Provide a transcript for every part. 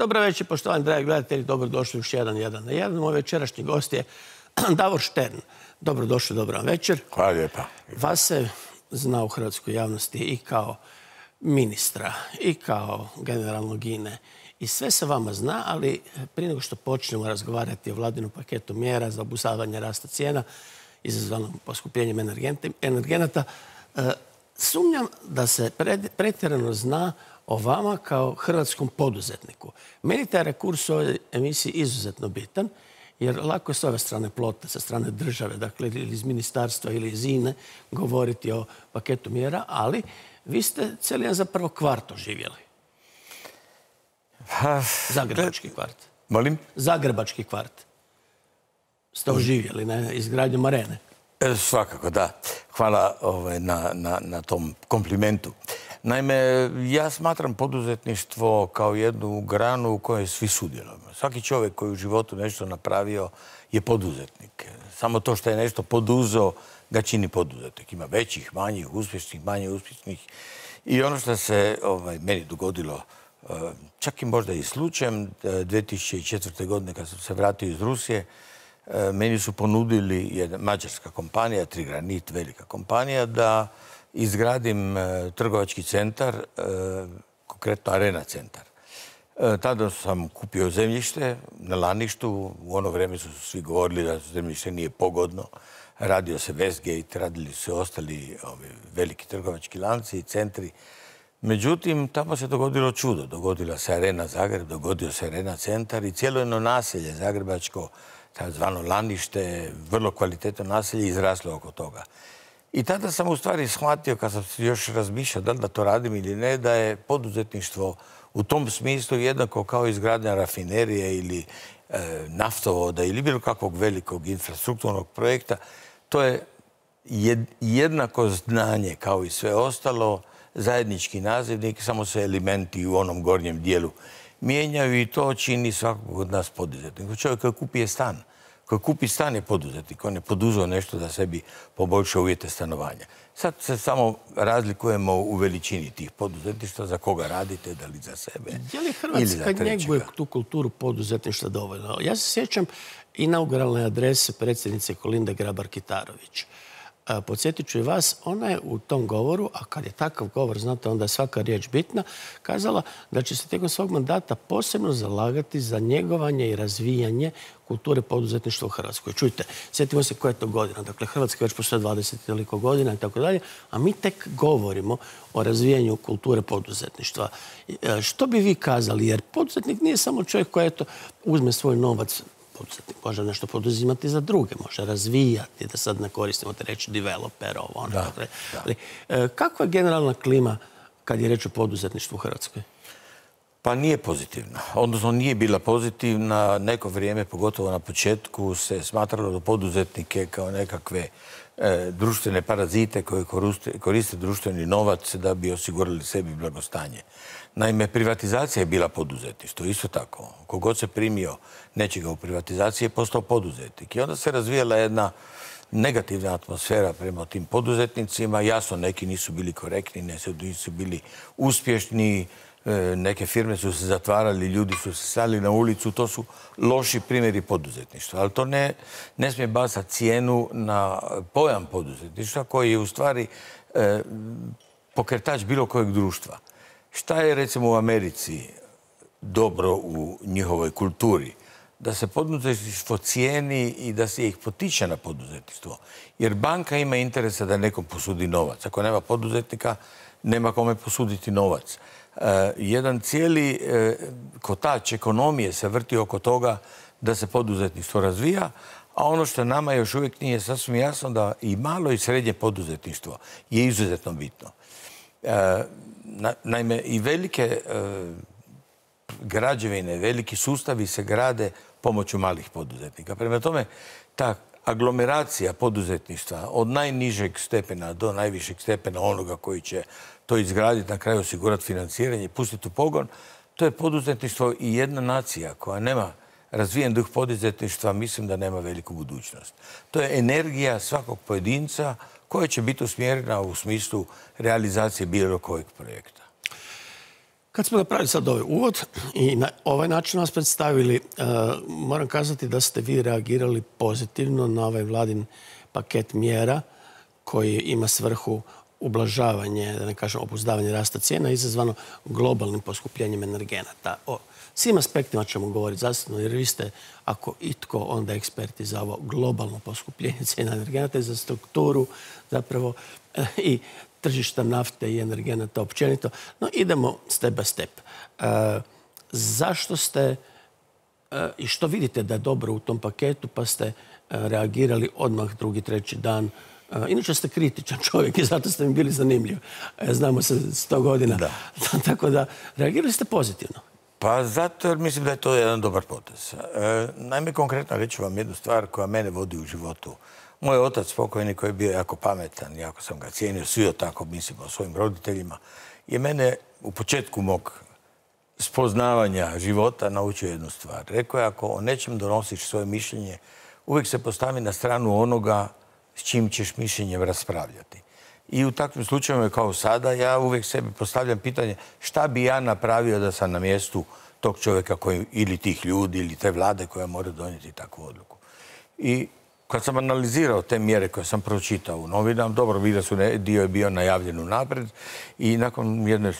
Dobro večer, poštovani dragi gledatelji, dobrodošli u 1.1 na jedan. Moj večerašnji gost je Davor Štern. Dobrodošli, dobro vam večer. Hvala lijepa. Vas se zna u hrvatskoj javnosti i kao ministra, i kao generalno gine I sve se vama zna, ali prije nego što počnemo razgovarati o vladinom paketu mjera za obusavanje rasta cijena, izazvanom poskupljenjem energenata, eh, sumnjam da se pretjerano zna o vama kao hrvatskom poduzetniku. Meni taj rekurs u ovoj emisiji izuzetno bitan, jer lako je s ove strane plote, sa strane države, dakle ili iz ministarstva ili iz INE, govoriti o paketu mjera, ali vi ste cijeli jedan zapravo kvart oživjeli. Zagrebački kvart. Molim? Zagrebački kvart. Ste oživjeli na izgradnju arene. E, svakako, da. Hvala ovaj, na tom komplimentu. Naime, ja smatram poduzetništvo kao jednu granu u kojoj svi sudjelujemo. Svaki čovjek koji u životu nešto napravio je poduzetnik. Samo to što je nešto poduzo, ga čini poduzetnik. Ima većih, manjih, uspješnih, manje uspješnih. I ono što se ovaj, meni dogodilo eh, čak i možda i slučajem 2004. Eh, godine kad sam se vratio iz Rusije eh, meni su ponudili jedna mađarska kompanija, Trigranit, velika kompanija, da izgradim e, trgovački centar, e, konkretno Arena centar. E, tada sam kupio zemljište na laništu, u ono vrijeme su svi govorili da zemljište nije pogodno. Radio se Westgate, radili se ostali veliki trgovački lanci i centri. Međutim, tamo se dogodilo čudo. Dogodila se Arena Zagreb, dogodio se Arena centar i cijelo jedno naselje zagrebačko, tzv. lanište, vrlo kvalitetno naselje, izraslo oko toga. I tada sam u stvari shvatio, kad sam još razmišljao da li da to radim ili ne, da je poduzetništvo u tom smislu jednako kao izgradnja rafinerije ili e, naftovoda ili bilo kakvog velikog infrastrukturnog projekta. To je jednako znanje kao i sve ostalo, zajednički nazivnik, samo se elementi u onom gornjem dijelu mijenjaju i to čini svakog od nas poduzetnika. Čovjek koji kupi stan, koji kupi stan je poduzetnik, on je poduzeo nešto da sebi poboljša uvjete stanovanja. Sad se samo razlikujemo u veličini tih poduzetništva, za koga radite, da li za sebe. Je li Hrvatska njeguje tu kulturu poduzetništva dovoljno? Ja se sjećam inauguralne adrese predsjednice Kolinda Grabar-Kitarović podsjetit ću i vas, ona je u tom govoru, a kad je takav govor, znate, onda je svaka riječ bitna, kazala da će se tijekom svog mandata posebno zalagati za njegovanje i razvijanje kulture poduzetništva u Hrvatskoj. Čujte, sjetimo se koja je to godina. Dakle, Hrvatska već postoje 20 toliko godina i tako dalje, a mi tek govorimo o razvijanju kulture poduzetništva. E, što bi vi kazali? Jer poduzetnik nije samo čovjek koji uzme svoj novac, poduzetnik može nešto poduzimati za druge, može razvijati, da sad ne koristimo te reći developer, ovo, ono. Da, da. E, kakva je generalna klima kad je reč o poduzetništvu u Hrvatskoj? Pa nije pozitivna, odnosno nije bila pozitivna. Neko vrijeme, pogotovo na početku, se smatralo da poduzetnike kao nekakve e, društvene parazite koje koriste, koriste društveni novac da bi osigurali sebi blagostanje. Naime, privatizacija je bila poduzetništvo, isto tako. Kogod se primio nečega u privatizaciji je postao poduzetnik. I onda se razvijela jedna negativna atmosfera prema tim poduzetnicima. Jasno, neki nisu bili korektni, nisu bili uspješni, e, neke firme su se zatvarali, ljudi su se stali na ulicu, to su loši primjeri poduzetništva. Ali to ne, smije basati cijenu na pojam poduzetništva koji je u stvari e, pokretač bilo kojeg društva. Šta je recimo u Americi dobro u njihovoj kulturi? Da se poduzetništvo cijeni i da se ih potiče na poduzetništvo. Jer banka ima interesa da nekom posudi novac. Ako nema poduzetnika, nema kome posuditi novac. E, jedan cijeli e, kotač ekonomije se vrti oko toga da se poduzetništvo razvija, a ono što nama još uvijek nije sasvim jasno da i malo i srednje poduzetništvo je izuzetno bitno. Eh, naime, i velike eh, građevine, veliki sustavi se grade pomoću malih poduzetnika. Prema tome, ta aglomeracija poduzetništva od najnižeg stepena do najvišeg stepena onoga koji će to izgraditi, na kraju osigurati financiranje, pustiti u pogon, to je poduzetništvo i jedna nacija koja nema razvijen duh poduzetništva, mislim da nema veliku budućnost. To je energija svakog pojedinca koja će biti usmjerena u smislu realizacije bilo kojeg projekta. Kad smo napravili sad ovaj uvod i na ovaj način vas predstavili, e, moram kazati da ste vi reagirali pozitivno na ovaj vladin paket mjera koji ima svrhu ublažavanje, da ne kažem, opuzdavanje rasta cijena izazvano globalnim poskupljenjem energenata. O, svim aspektima ćemo govoriti zastavno, jer vi ste, ako itko, onda eksperti za ovo globalno poskupljenje cijena energenata za strukturu zapravo eh, i tržišta nafte i energenata općenito. No, idemo step by step. Eh, zašto ste eh, i što vidite da je dobro u tom paketu, pa ste reagirali odmah drugi, treći dan Inače ste kritičan čovjek i zato ste mi bili zanimljivi. Znamo se sto godina. Tako da, reagirali ste pozitivno. Pa zato jer mislim da je to jedan dobar potez. Najme naime, konkretno reći vam jednu stvar koja mene vodi u životu. Moj otac spokojni, koji je bio jako pametan, jako sam ga cijenio, svi tako mislim o svojim roditeljima, je mene u početku mog spoznavanja života naučio jednu stvar. Rekao je, ako o nečem donosiš svoje mišljenje, uvijek se postavi na stranu onoga s čim ćeš mišljenjem raspravljati. I u takvim slučajevima kao sada ja uvijek sebi postavljam pitanje šta bi ja napravio da sam na mjestu tog čovjeka koji, ili tih ljudi ili te vlade koja mora donijeti takvu odluku. I kad sam analizirao te mjere koje sam pročitao u novinama, dobro vidio su dio je bio najavljen u napred i nakon jedne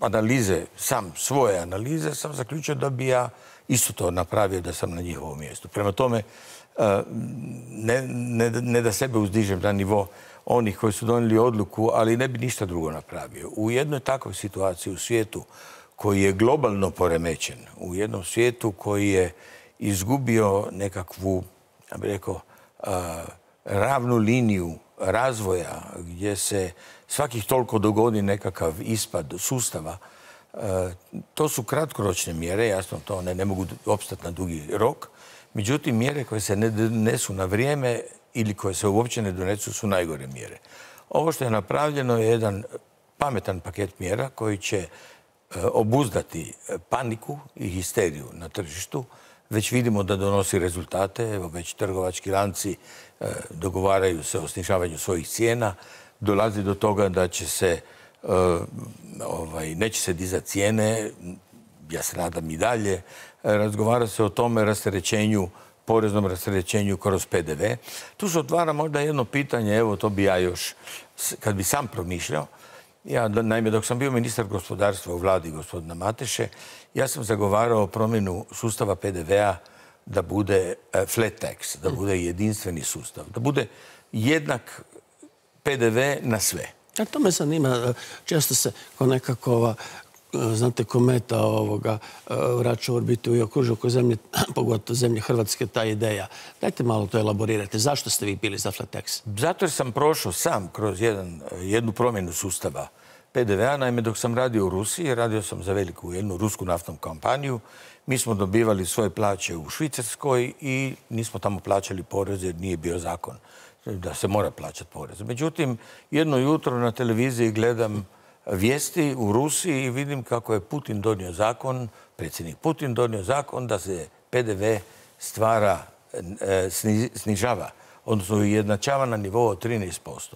analize, sam svoje analize, sam zaključio da bi ja isto to napravio da sam na njihovom mjestu. Prema tome, eh, ne, ne, ne da sebe uzdižem na nivo onih koji su donijeli odluku, ali ne bi ništa drugo napravio. U jednoj takvoj situaciji u svijetu koji je globalno poremećen, u jednom svijetu koji je izgubio nekakvu, ja bih rekao, ravnu liniju razvoja gdje se svakih toliko dogodi nekakav ispad sustava, to su kratkoročne mjere, jasno to ne, mogu opstati na dugi rok, međutim mjere koje se ne nesu na vrijeme ili koje se uopće ne donesu su najgore mjere. Ovo što je napravljeno je jedan pametan paket mjera koji će e, obuzdati e, paniku i histeriju na tržištu. Već vidimo da donosi rezultate, evo već trgovački lanci e, dogovaraju se o snižavanju svojih cijena, dolazi do toga da će se ovaj, neće se dizati cijene, ja se nadam i dalje, razgovara se o tome rasterećenju poreznom rasterećenju kroz PDV. Tu se otvara možda jedno pitanje, evo to bi ja još, kad bi sam promišljao, ja, naime, dok sam bio ministar gospodarstva u vladi gospodina Mateše, ja sam zagovarao promjenu sustava PDV-a da bude e, flat tax, da bude jedinstveni sustav, da bude jednak PDV na sve. A to me zanima, e, često se ko nekako E, znate, kometa ovoga vraća e, u orbitu i okružu oko zemlje, pogotovo zemlje Hrvatske, ta ideja. Dajte malo to elaborirate Zašto ste vi bili za Flatex? Zato jer sam prošao sam kroz jedan, jednu promjenu sustava PDV-a. Naime, dok sam radio u Rusiji, radio sam za veliku jednu rusku naftnu kampanju, mi smo dobivali svoje plaće u Švicarskoj i nismo tamo plaćali porez jer nije bio zakon da se mora plaćati porez. Međutim, jedno jutro na televiziji gledam vijesti u Rusiji i vidim kako je Putin donio zakon, predsjednik Putin donio zakon da se PDV stvara, e, snižava, odnosno ujednačava na nivou od 13%.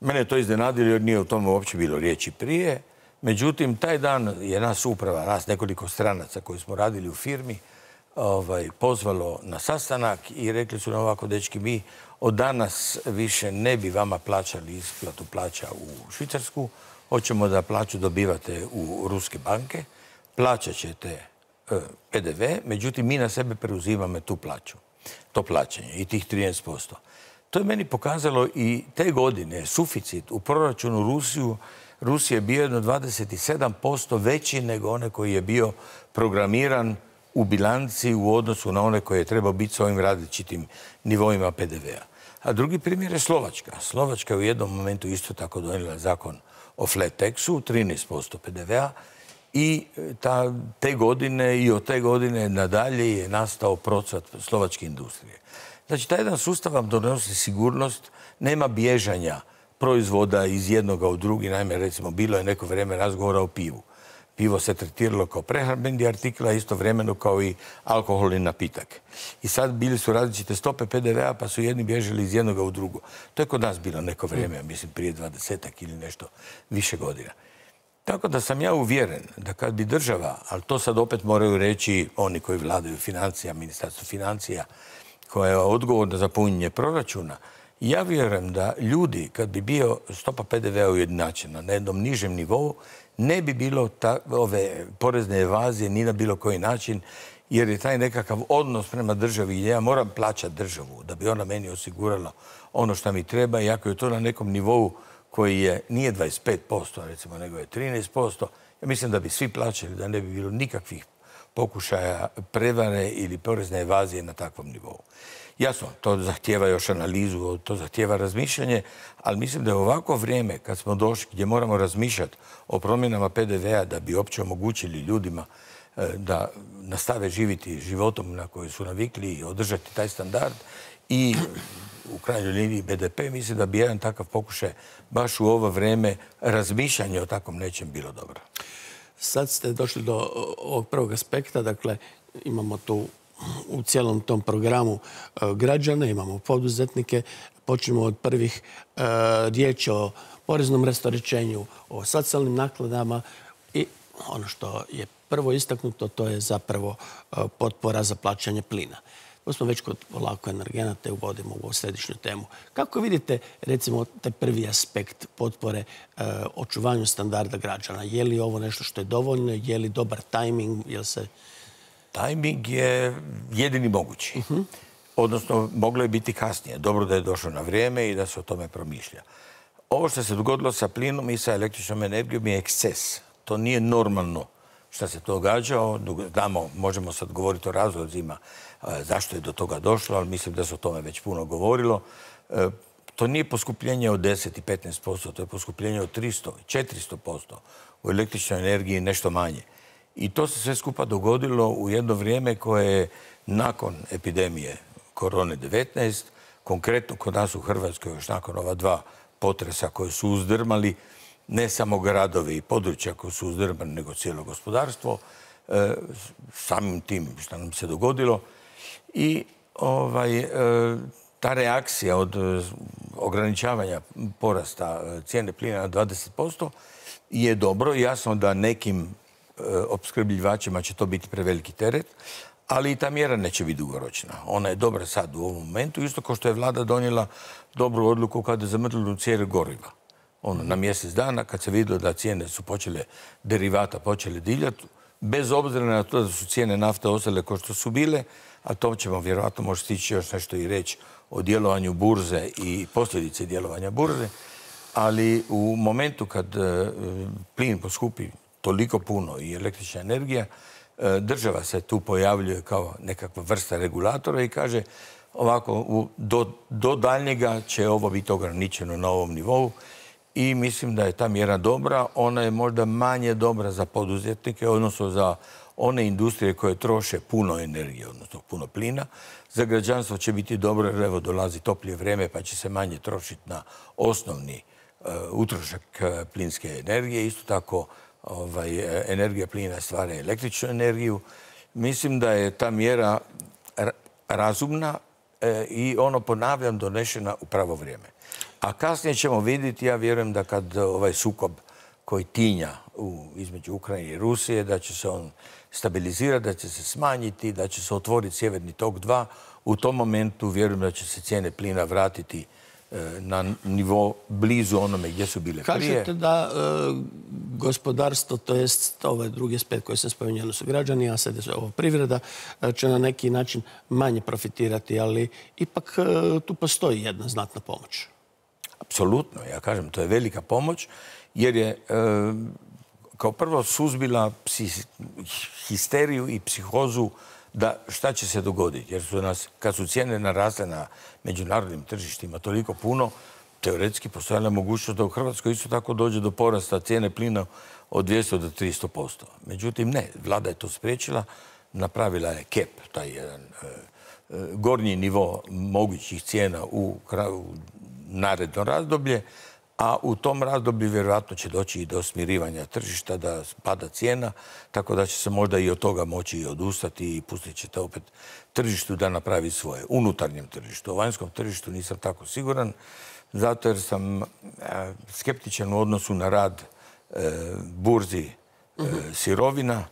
Mene je to iznenadilo jer nije o tome uopće bilo riječi prije. Međutim, taj dan je nas uprava, nas nekoliko stranaca koji smo radili u firmi, ovaj, pozvalo na sastanak i rekli su nam ovako, dečki, mi od danas više ne bi vama plaćali isplatu plaća u Švicarsku. Hoćemo da plaću dobivate u ruske banke. Plaćat ćete e, PDV, međutim mi na sebe preuzimamo tu plaću, to plaćanje i tih 13%. To je meni pokazalo i te godine suficit u proračunu Rusiju Rusije je bio jedno 27% veći nego one koji je bio programiran u bilanci u odnosu na one koje je trebao biti s ovim različitim nivoima PDV-a. A drugi primjer je Slovačka. Slovačka je u jednom momentu isto tako donijela zakon o flat taxu, 13% pdv i e, te godine i od te godine nadalje je nastao procvat slovačke industrije. Znači, taj jedan sustav vam donosi sigurnost, nema bježanja proizvoda iz jednoga u drugi. najme recimo, bilo je neko vrijeme razgovora o pivu pivo se tretiralo kao prehrambeni artikla, a vremeno kao i alkoholni napitak. I sad bili su različite stope PDV-a, pa su jedni bježali iz jednoga u drugo. To je kod nas bilo neko vrijeme, mislim prije dvadesetak ili nešto više godina. Tako da sam ja uvjeren da kad bi država, ali to sad opet moraju reći oni koji vladaju financija, ministarstvo financija, koja je odgovorna za punjenje proračuna, ja vjerujem da ljudi, kad bi bio stopa PDV-a ujednačena na jednom nižem nivou, ne bi bilo ove porezne evazije ni na bilo koji način, jer je taj nekakav odnos prema državi gdje ja moram plaćati državu da bi ona meni osigurala ono što mi treba i ako je to na nekom nivou koji je, nije 25%, recimo, nego je 13%, ja mislim da bi svi plaćali, da ne bi bilo nikakvih pokušaja prevare ili porezne evazije na takvom nivou. Jasno, to zahtjeva još analizu, to zahtjeva razmišljanje, ali mislim da je ovako vrijeme kad smo došli gdje moramo razmišljati o promjenama PDV-a da bi opće omogućili ljudima e, da nastave živjeti životom na koji su navikli i održati taj standard i u krajnjoj liniji BDP, mislim da bi jedan takav pokušaj baš u ovo vrijeme razmišljanje o takvom nečem bilo dobro. Sad ste došli do ovog prvog aspekta, dakle imamo tu u cijelom tom programu e, građana, imamo poduzetnike, počnemo od prvih e, riječi o poreznom restoričenju, o socijalnim nakladama i ono što je prvo istaknuto, to je zapravo e, potpora za plaćanje plina. To smo već kod lako energenata uvodimo u središnju temu. Kako vidite, recimo, taj prvi aspekt potpore očuvanju standarda građana? Je li ovo nešto što je dovoljno? Je li dobar tajming? Je li se Tajming je jedini mogući. Odnosno, moglo je biti kasnije. Dobro da je došlo na vrijeme i da se o tome promišlja. Ovo što se dogodilo sa plinom i sa električnom energijom je eksces. To nije normalno što se to događa. Znamo, možemo sad govoriti o razlozima e, zašto je do toga došlo, ali mislim da se o tome već puno govorilo. E, to nije poskupljenje od 10 i 15%, to je poskupljenje od 300 i 400%. U električnoj energiji nešto manje. I to se sve skupa dogodilo u jedno vrijeme koje je nakon epidemije korone 19, konkretno kod nas u Hrvatskoj još nakon ova dva potresa koje su uzdrmali, ne samo gradovi i područja koje su uzdrmali, nego cijelo gospodarstvo, e, samim tim što nam se dogodilo. I ovaj, e, ta reakcija od e, ograničavanja porasta cijene plina na 20% je dobro. Jasno da nekim E, opskrbljivačima će to biti preveliki teret, ali i ta mjera neće biti dugoročna. Ona je dobra sad u ovom momentu, isto kao što je vlada donijela dobru odluku kada je zamrtljeno cijere goriva. Ono, na mjesec dana, kad se vidjelo da cijene su počele, derivata počele diljati, bez obzira na to da su cijene nafte ostale kao što su bile, a to ćemo vjerojatno možda stići još nešto i reći o djelovanju burze i posljedice djelovanja burze, ali u momentu kad e, plin poskupi toliko puno i električna energija, e, država se tu pojavljuje kao nekakva vrsta regulatora i kaže ovako, do, daljnjega će ovo biti ograničeno na ovom nivou i mislim da je ta mjera dobra. Ona je možda manje dobra za poduzetnike, odnosno za one industrije koje troše puno energije, odnosno puno plina. Za građanstvo će biti dobro jer evo dolazi toplije vrijeme pa će se manje trošiti na osnovni e, utrošak e, plinske energije. Isto tako ovaj, e, energija plina stvara električnu energiju. Mislim da je ta mjera razumna e, i ono ponavljam donešena u pravo vrijeme. A kasnije ćemo vidjeti, ja vjerujem da kad ovaj sukob koji tinja između Ukrajine i Rusije, da će se on stabilizirati, da će se smanjiti, da će se otvoriti sjeverni tok 2. U tom momentu vjerujem da će se cijene plina vratiti e, na nivo blizu onome gdje su bile prije. Kažete da gospodarstvo, to ovaj drugi aspekt koji koje se spominjali su građani, a sad je ovo privreda, e, će na neki način manje profitirati, ali ipak e, tu postoji jedna znatna pomoć. Apsolutno, ja kažem, to je velika pomoć, jer je e, kao prvo suzbila histeriju i psihozu da šta će se dogoditi. Jer su nas, kad su cijene narasle na međunarodnim tržištima toliko puno, teoretski postojala mogućnost da u Hrvatskoj isto tako dođe do porasta cijene plina od 200 do 300%. Međutim, ne, vlada je to spriječila, napravila je KEP, taj jedan e, e, gornji nivo mogućih cijena u, naredno razdoblje, a u tom razdoblju vjerojatno će doći i do smirivanja tržišta, da pada cijena, tako da će se možda i od toga moći i odustati i pustit ćete opet tržištu da napravi svoje, unutarnjem tržištu. U vanjskom tržištu nisam tako siguran zato jer sam e, skeptičan u odnosu na rad e, burzi e, mhm. sirovina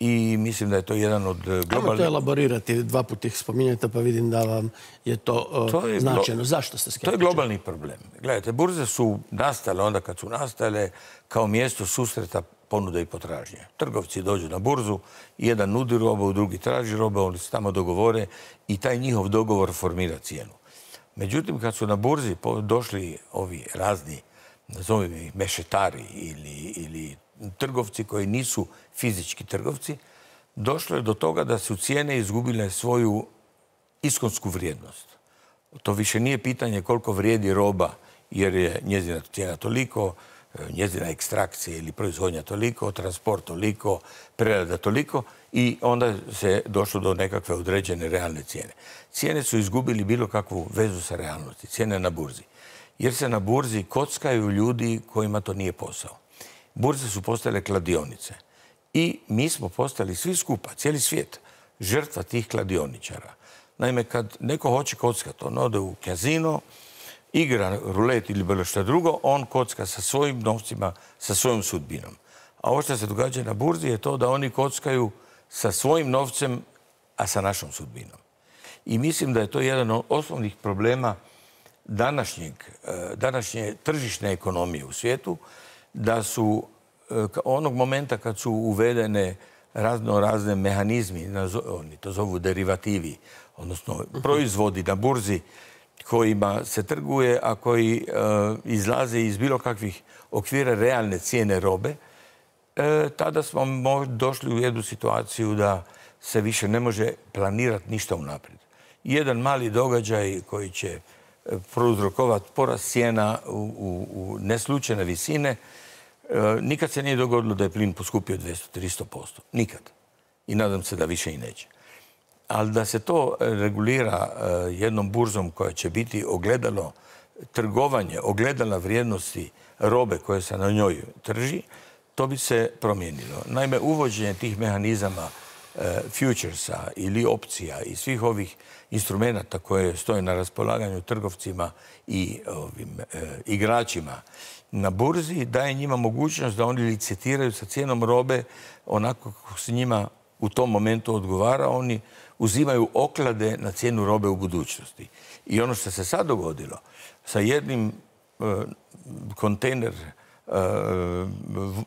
i mislim da je to jedan od globalnih... Kako to elaborirati, dva put ih spominjate pa vidim da vam je to, značajno. Zašto ste skeptični? To je globalni problem. Gledajte, burze su nastale onda kad su nastale kao mjesto susreta ponude i potražnje. Trgovci dođu na burzu, jedan nudi robu, drugi traži robu, oni se tamo dogovore i taj njihov dogovor formira cijenu. Međutim, kad su na burzi došli ovi razni, nazovim ih mešetari ili, ili trgovci koji nisu fizički trgovci, došlo je do toga da su cijene izgubile svoju iskonsku vrijednost. To više nije pitanje koliko vrijedi roba jer je njezina cijena toliko, njezina ekstrakcija ili proizvodnja toliko, transport toliko, prerada toliko i onda se došlo do nekakve određene realne cijene. Cijene su izgubili bilo kakvu vezu sa realnosti, cijene na burzi. Jer se na burzi kockaju ljudi kojima to nije posao. Burze su postale kladionice. I mi smo postali svi skupa, cijeli svijet, žrtva tih kladioničara. Naime, kad neko hoće kockati, on ode u kazino, igra rulet ili bilo što drugo, on kocka sa svojim novcima, sa svojom sudbinom. A ovo što se događa na burzi je to da oni kockaju sa svojim novcem, a sa našom sudbinom. I mislim da je to jedan od osnovnih problema e, današnje tržišne ekonomije u svijetu, da su e, onog momenta kad su uvedene razno razne mehanizmi, oni to zovu derivativi, odnosno mhm. proizvodi na burzi kojima se trguje, a koji e, izlaze iz bilo kakvih okvira realne cijene robe, e, tada smo došli u jednu situaciju da se više ne može planirati ništa unaprijed. Jedan mali događaj koji će e, prouzrokovati porast cijena u, neslučene visine, nikad se nije dogodilo da je plin poskupio 200-300%. Nikad. I nadam se da više i neće ali da se to e, regulira e, jednom burzom koja će biti ogledalo trgovanje, ogledala vrijednosti robe koje se na njoj trži, to bi se promijenilo. Naime, uvođenje tih mehanizama e, futuresa ili opcija i svih ovih instrumenta koje stoje na raspolaganju trgovcima i igračima na burzi daje njima mogućnost da oni licitiraju sa cijenom robe onako kako se njima u tom momentu odgovara. Oni uzimaju oklade na cijenu robe u budućnosti. I ono što se sad dogodilo, sa jednim e, kontejner, e,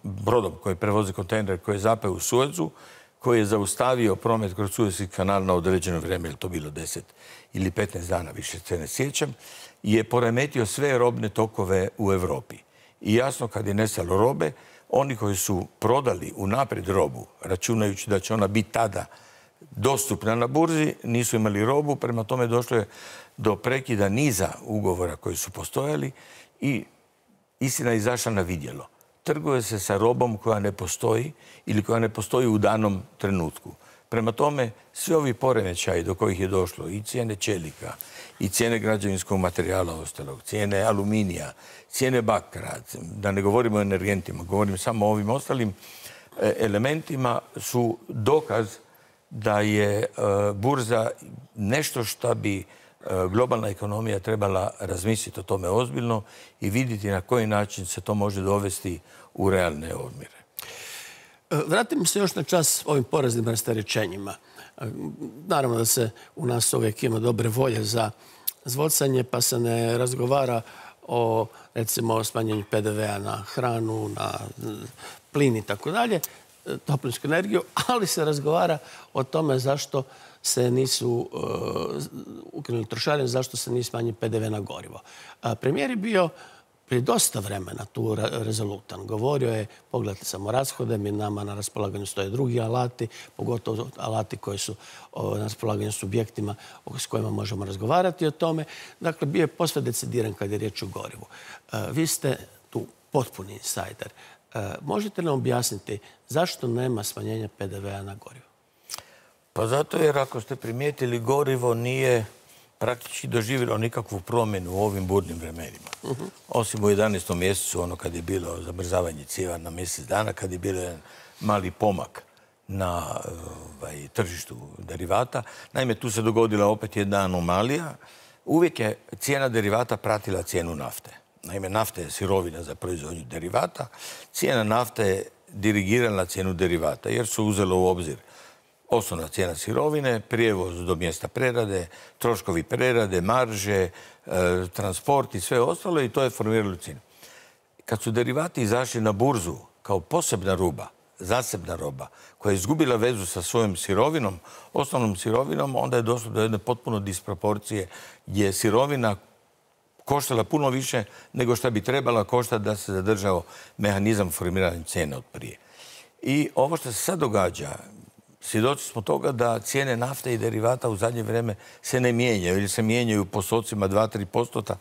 brodom koji prevozi kontejner koji je zapeo u Suezu, koji je zaustavio promet kroz Suezki kanal na određeno vrijeme, ili to bilo 10 ili 15 dana, više se ne sjećam, je poremetio sve robne tokove u Europi. I jasno, kad je nestalo robe, oni koji su prodali u robu, računajući da će ona biti tada dostupna na burzi, nisu imali robu, prema tome došlo je do prekida niza ugovora koji su postojali i istina je izašla na vidjelo. Trguje se sa robom koja ne postoji ili koja ne postoji u danom trenutku. Prema tome, svi ovi poremećaji do kojih je došlo, i cijene čelika, i cijene građevinskog materijala ostalog, cijene aluminija, cijene bakra, da ne govorimo o energentima, govorim samo o ovim ostalim e, elementima, su dokaz da je e, burza nešto što bi e, globalna ekonomija trebala razmisliti o tome ozbiljno i vidjeti na koji način se to može dovesti u realne odmire. E, vratim se još na čas ovim poreznim rasterećenjima. Naravno da se u nas uvijek ima dobre volje za zvocanje, pa se ne razgovara o recimo smanjenju PDV-a na hranu, na plin i tako dalje toplinsku energiju, ali se razgovara o tome zašto se nisu e, ukrenuli trošarine, zašto se nije smanji PDV na gorivo. Premijer je bio prije dosta vremena tu rezolutan. Govorio je, pogledajte samo rashode, mi nama na raspolaganju stoje drugi alati, pogotovo alati koji su na raspolaganju subjektima s kojima možemo razgovarati o tome. Dakle, bio je posve decidiran kad je riječ o gorivu. E, vi ste tu potpuni insajder. Eh, možete nam objasniti zašto nema smanjenja PDV-a na gorivo? Pa zato jer ako ste primijetili gorivo nije praktički doživjelo nikakvu promjenu u ovim burnim vremenima. Mhm. Osim u 11. mjesecu, ono kad je bilo zamrzavanje cijeva na mjesec dana, kad je bilo jedan mali pomak na ovaj, tržištu derivata. Naime, tu se dogodila opet jedna anomalija. Uvijek je cijena derivata pratila cijenu nafte naime nafte je sirovina za proizvodnju derivata, cijena nafte je dirigirana na cijenu derivata jer su uzelo u obzir osnovna cijena sirovine, prijevoz do mjesta prerade, troškovi prerade, marže, e, transport i sve ostalo i to je formiralo cijenu. Kad su derivati izašli na burzu kao posebna ruba, zasebna roba, koja je izgubila vezu sa svojom sirovinom, osnovnom sirovinom, onda je došlo do jedne potpuno disproporcije gdje je sirovina koštala puno više nego što bi trebala koštati da se zadržao mehanizam formiranja cijene od prije. I ovo što se sad događa, svjedoci smo toga da cijene nafte i derivata u zadnje vrijeme se ne mijenjaju ili se mijenjaju po socima 2-3 postotka.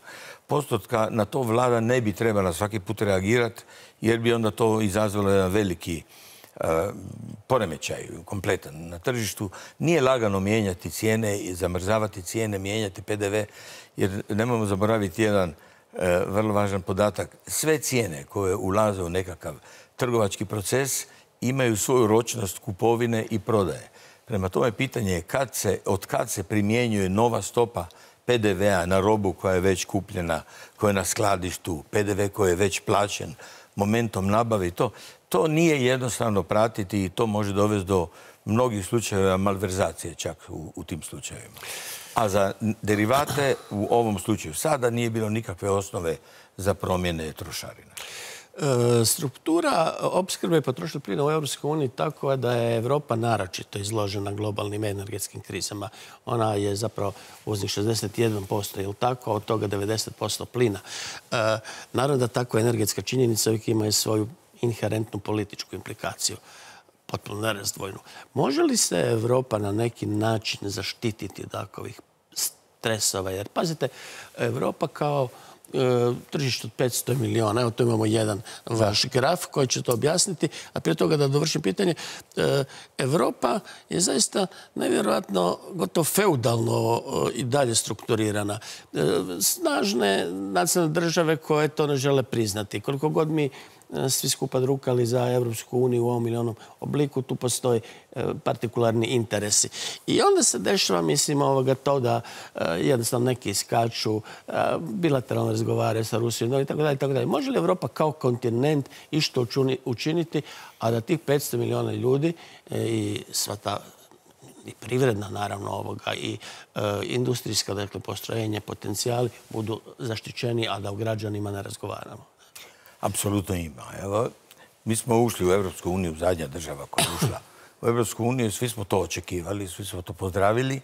Postotka na to vlada ne bi trebala svaki put reagirati jer bi onda to izazvalo jedan veliki E, poremećaj kompletan na tržištu. Nije lagano mijenjati cijene i zamrzavati cijene, mijenjati PDV, jer nemojmo zaboraviti jedan e, vrlo važan podatak. Sve cijene koje ulaze u nekakav trgovački proces imaju svoju ročnost kupovine i prodaje. Prema tome pitanje je kad se, od kad se primjenjuje nova stopa PDV-a na robu koja je već kupljena, koja je na skladištu, PDV koji je već plaćen, momentom nabave i to. To nije jednostavno pratiti i to može dovesti do mnogih slučajeva malverzacije čak u, u tim slučajevima. A za derivate u ovom slučaju sada nije bilo nikakve osnove za promjene trošarina. E, struktura opskrbe potrošnje plina u EU tako da je Europa naročito izložena globalnim energetskim krizama. Ona je zapravo uznih 61%, ili tako, od toga 90% plina. E, naravno da tako energetska činjenica uvijek ima svoju inherentnu političku implikaciju potpuno nerazdvojnu. Može li se Europa na neki način zaštititi od ovih stresova? Jer, pazite, Europa kao e, tržište od 500 miliona, evo tu imamo jedan vaš graf koji će to objasniti, a prije toga da dovršim pitanje, Europa je zaista nevjerojatno gotovo feudalno e, i dalje strukturirana. E, snažne nacionalne države koje to ne žele priznati. Koliko god mi E, svi skupa drukali za Europsku uniju u ovom ili onom obliku, tu postoji e, partikularni interesi. I onda se dešava, mislim, ovoga to da e, jednostavno neki iskaču, bilateralno razgovaraju sa Rusijom i tako dalje, tako dalje. Može li Europa kao kontinent išto učiniti, a da tih 500 miliona ljudi i sva ta i privredna naravno ovoga i industrijska dakle postrojenje potencijali budu zaštićeni a da u građanima ne razgovaramo Apsolutno ima. mi smo ušli u Europsku uniju, zadnja država koja je ušla u Europsku uniju, svi smo to očekivali, svi smo to pozdravili.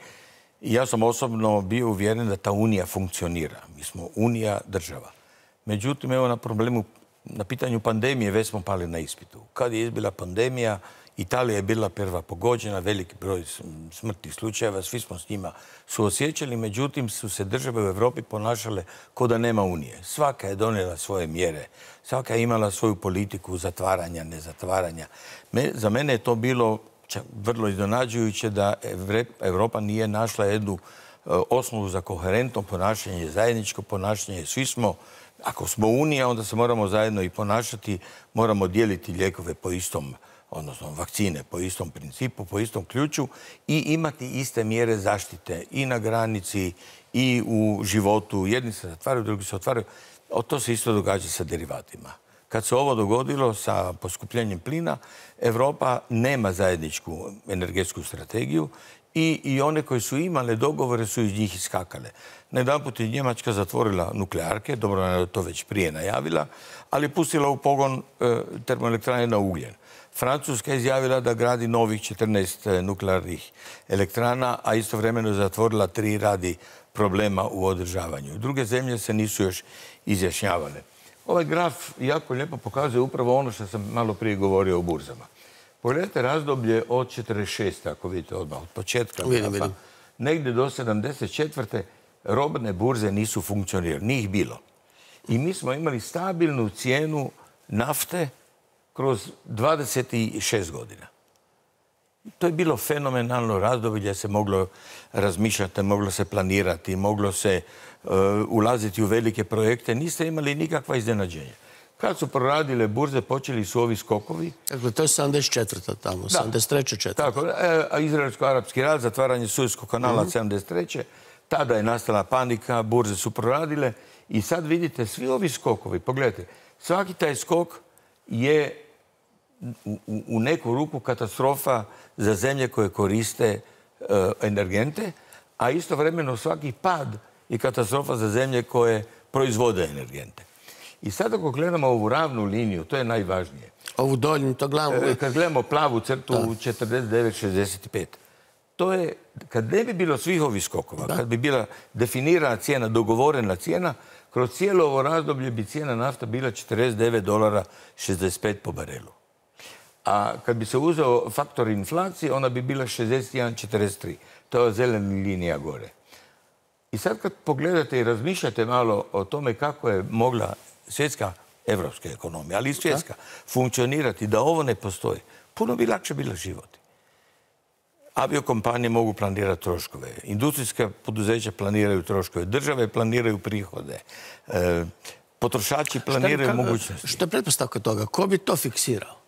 I ja sam osobno bio uvjeren da ta unija funkcionira. Mi smo unija država. Međutim, evo na problemu, na pitanju pandemije već smo pali na ispitu. Kad je izbila pandemija, Italija je bila prva pogođena, veliki broj smrtnih slučajeva, svi smo s njima suosjećali, međutim su se države u Europi ponašale kao da nema Unije. Svaka je donijela svoje mjere, svaka je imala svoju politiku zatvaranja, nezatvaranja. za mene je to bilo vrlo iznenađujuće da Europa nije našla jednu e, osnovu za koherentno ponašanje, zajedničko ponašanje. Svi smo, ako smo Unija, onda se moramo zajedno i ponašati, moramo dijeliti lijekove po istom odnosno vakcine po istom principu, po istom ključu i imati iste mjere zaštite i na granici i u životu. Jedni se zatvaraju, drugi se otvaraju. O to se isto događa sa derivatima. Kad se ovo dogodilo sa poskupljenjem plina, Europa nema zajedničku energetsku strategiju i, one koje su imale dogovore su iz njih iskakale. put je Njemačka zatvorila nuklearke, dobro je to već prije najavila, ali pustila u pogon e, termoelektrane na ugljen. Francuska je izjavila da gradi novih 14 eh, nuklearnih elektrana, a istovremeno zatvorila tri radi problema u održavanju. Druge zemlje se nisu još izjašnjavale. Ovaj graf jako lijepo pokazuje upravo ono što sam malo prije govorio o burzama. Pogledajte razdoblje od 46. ako vidite odmah, od početka. Vidim, Negdje do 74. robne burze nisu funkcionirale, nije ih bilo. I mi smo imali stabilnu cijenu nafte kroz 26 godina. To je bilo fenomenalno razdoblje, se moglo razmišljati, moglo se planirati, moglo se e, ulaziti u velike projekte. Niste imali nikakva iznenađenja. Kad su proradile burze, počeli su ovi skokovi. Dakle, to je 74. tamo, 73. Tako, e, izraelsko-arapski rad, zatvaranje Sujskog kanala 73. Mhm. Tada je nastala panika, burze su proradile i sad vidite svi ovi skokovi. Pogledajte, svaki taj skok je u neku ruku katastrofa za zemlje koje koriste eh, energente, a istovremeno svaki pad i katastrofa za zemlje koje proizvode energente. I sad ako gledamo ovu ravnu liniju, to je najvažnije. Ovu dolju, to gledamo... Eh, kad gledamo plavu crtu u 49,65, to je, kad ne bi bilo svih ovih skokova, kad bi bila definirana cijena, dogovorena cijena, kroz cijelo ovo razdoblje bi cijena nafta bila 49 dolara po barelu a kad bi se uzeo faktor inflacije, ona bi bila 61,43. To je zelena linija gore. I sad kad pogledate i razmišljate malo o tome kako je mogla svjetska evropska ekonomija, ali i svjetska, funkcionirati, da ovo ne postoji, puno bi lakše bila život. Aviokompanije mogu planirati troškove, industrijska poduzeća planiraju troškove, države planiraju prihode, e, potrošači planiraju mogućnosti. Što je pretpostavka toga? Ko bi to fiksirao?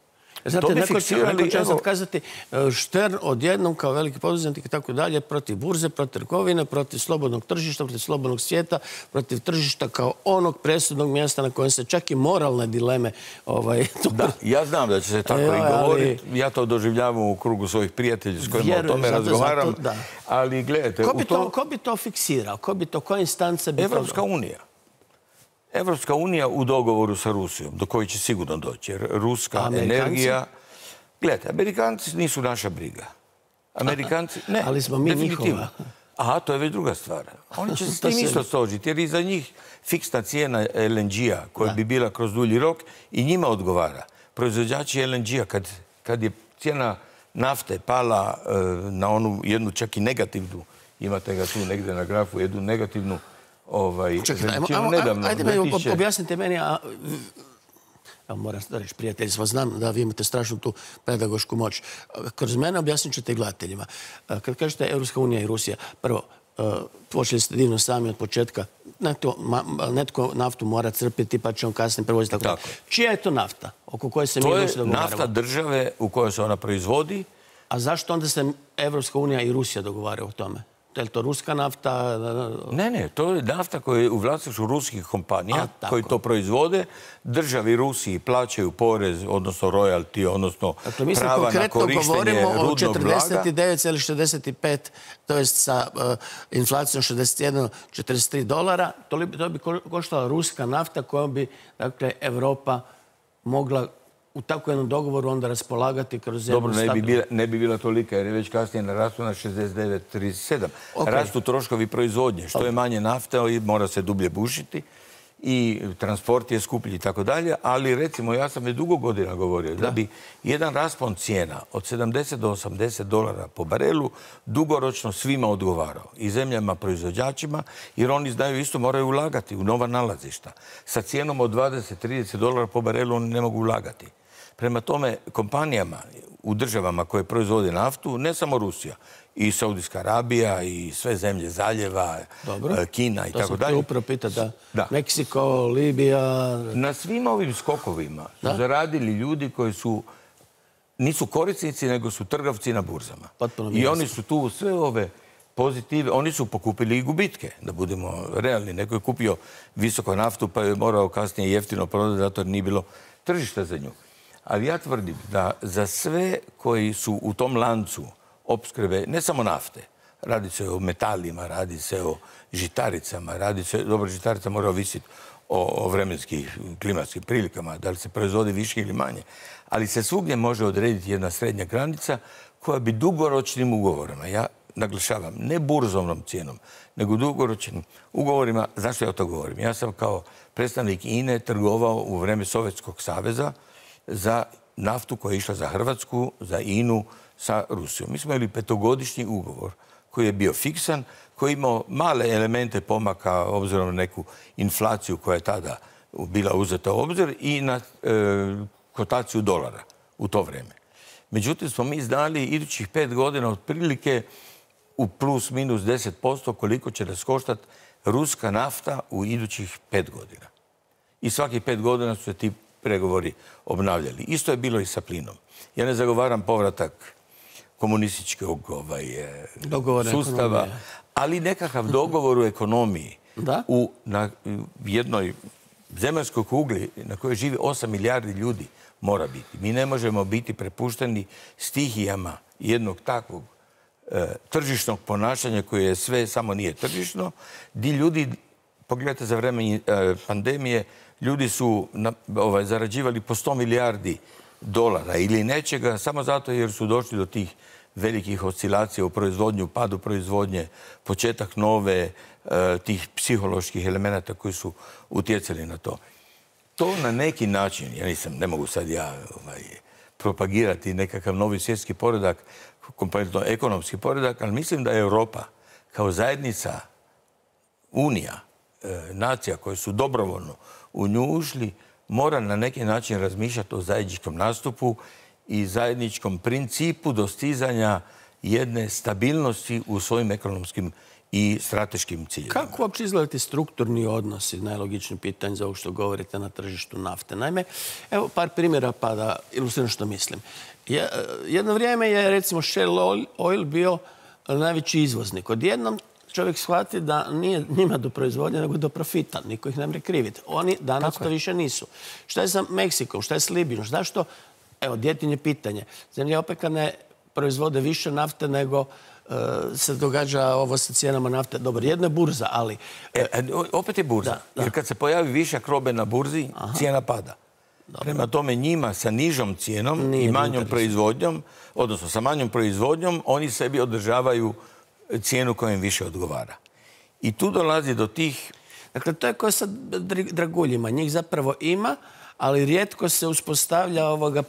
Znate, neko će, vam sad kazati e, Štern odjednom kao veliki poduzetnik i tako dalje protiv burze, protiv trgovine, protiv slobodnog tržišta, protiv slobodnog svijeta, protiv tržišta kao onog presudnog mjesta na kojem se čak i moralne dileme... Ovaj, Da, ja znam da će se tako e, i govoriti. Ja to doživljavam u krugu svojih prijatelja s kojima o tome razgovaram. Ali gledajte... Ko bi, to, ko bi to fiksirao? Ko bi to, koja instanca bi... Evropska unija. Evropska unija u dogovoru sa Rusijom, do koji će sigurno doći, jer ruska energija... Gledajte, Amerikanci nisu naša briga. Amerikanci... Ne, Ali smo mi njihova. Aha, to je već druga stvar. Oni će se s tim isto složiti, jer i za njih fiksna cijena LNG-a koja bi bila kroz dulji rok i njima odgovara. Proizvođači LNG-a, kad, je cijena nafte pala eh, na onu jednu čak i negativnu, imate ga tu negdje na grafu, jednu negativnu Ovaj, Čekaj, znači, Ajde, objasnite meni, a, moram reći prijateljstvo, znam da vi imate strašnu tu pedagošku moć. Kroz mene objasnit ćete i gledateljima. E, kad kažete Europska unija i Rusija, prvo, e, počeli ste divno sami od početka, netko, naftu mora crpiti pa će on kasnije prevoziti. Tako. Čija je to nafta oko koje se to je nafta države u kojoj se ona proizvodi. A zašto onda se Evropska unija i Rusija dogovaraju o tome? Je li to ruska nafta? Ne, ne, to je nafta koja je u vlasništvu ruskih kompanija koji to proizvode. Državi Rusiji plaćaju porez, odnosno royalty, odnosno dakle, prava na korištenje govorimo o 49,65, to je sa e, inflacijom 61,43 dolara. To, to bi koštala ruska nafta kojom bi dakle, Europa mogla u takvu jednom dogovoru onda raspolagati kroz jednu Dobro, ne bi, bila, tolika jer je već kasnije rastu na 69,37. Rastu troškovi proizvodnje. Što je manje nafta, i mora se dublje bušiti i transport je skuplji i tako dalje, ali recimo ja sam već dugo godina govorio da. bi jedan raspon cijena od 70 do 80 dolara po barelu dugoročno svima odgovarao i zemljama proizvođačima jer oni znaju isto moraju ulagati u nova nalazišta. Sa cijenom od 20-30 dolara po barelu oni ne mogu ulagati. Prema tome, kompanijama u državama koje proizvode naftu, ne samo Rusija, i Saudijska Arabija, i sve zemlje Zaljeva, e, Kina i tako dalje. To upravo pita, da. Meksiko, Libija... Na svim ovim skokovima su zaradili ljudi koji su nisu korisnici, nego su trgovci na burzama. I oni su tu sve ove pozitive, oni su pokupili i gubitke, da budemo realni. Neko je kupio visoko naftu pa je morao kasnije jeftino prodati zato jer nije bilo tržišta za nju. Ali ja tvrdim da za sve koji su u tom lancu opskrbe, ne samo nafte, radi se o metalima, radi se o žitaricama, radi se, dobro, žitarica mora ovisiti o, vremenskih klimatskih klimatskim prilikama, da li se proizvodi više ili manje, ali se svugdje može odrediti jedna srednja granica koja bi dugoročnim ugovorima, ja naglašavam, ne burzovnom cijenom, nego dugoročnim ugovorima, zašto ja to govorim? Ja sam kao predstavnik INE trgovao u vreme Sovjetskog saveza, za naftu koja je išla za Hrvatsku, za Inu, sa Rusijom. Mi smo imali petogodišnji ugovor koji je bio fiksan, koji je imao male elemente pomaka obzirom na neku inflaciju koja je tada bila uzeta u obzir i na e, kotaciju dolara u to vrijeme. Međutim, smo mi znali idućih pet godina otprilike u plus minus 10% koliko će nas koštati ruska nafta u idućih pet godina. I svaki pet godina su se ti pregovori obnavljali. Isto je bilo i sa plinom. Ja ne zagovaram povratak komunističkog ovaj, eh, sustava, ali nekakav dogovor u ekonomiji u jednoj zemaljskoj kugli na kojoj živi 8 milijardi ljudi mora biti. Mi ne možemo biti prepušteni stihijama jednog takvog eh, tržišnog ponašanja koje je sve samo nije tržišno, di ljudi, pogledajte za vreme eh, pandemije, ljudi su ovaj, zarađivali po 100 milijardi dolara ili nečega samo zato jer su došli do tih velikih oscilacija u proizvodnju, padu proizvodnje, početak nove e, tih psiholoških elemenata koji su utjecali na to. To na neki način, ja nisam, ne mogu sad ja ovaj, propagirati nekakav novi svjetski poredak, kompletno ekonomski poredak, ali mislim da je Europa kao zajednica, Unija, e, nacija koje su dobrovoljno u nju ušli, mora na neki način razmišljati o zajedničkom nastupu i zajedničkom principu dostizanja jedne stabilnosti u svojim ekonomskim i strateškim ciljima. Kako uopće izgledati strukturni odnosi, najlogičnije pitanje za ovo što govorite na tržištu nafte? Naime, evo par primjera pa da ilustriram što mislim. Eh, jedno vrijeme je recimo Shell Oil bio najveći izvoznik. Odjednom čovjek shvati da nije njima do proizvodnje, nego do profita. Niko ih ne mre kriviti. Oni danas to više nisu. Šta je sa Meksikom? Šta je s Libijom? Zašto? Evo, djetinje pitanje. Zemlje opeka ne proizvode više nafte nego e, se događa ovo sa cijenama nafte. Dobro, jedna je burza, ali... E, e, opet je burza. Jer kad se pojavi više krobe na burzi, cijena pada. Prema tome njima sa nižom cijenom i manjom proizvodnjom, odnosno sa manjom proizvodnjom, oni sebi održavaju cijenu koja im više odgovara. I tu dolazi do tih... Dakle, to je koje sa draguljima. Njih zapravo ima, ali rijetko se uspostavlja ovoga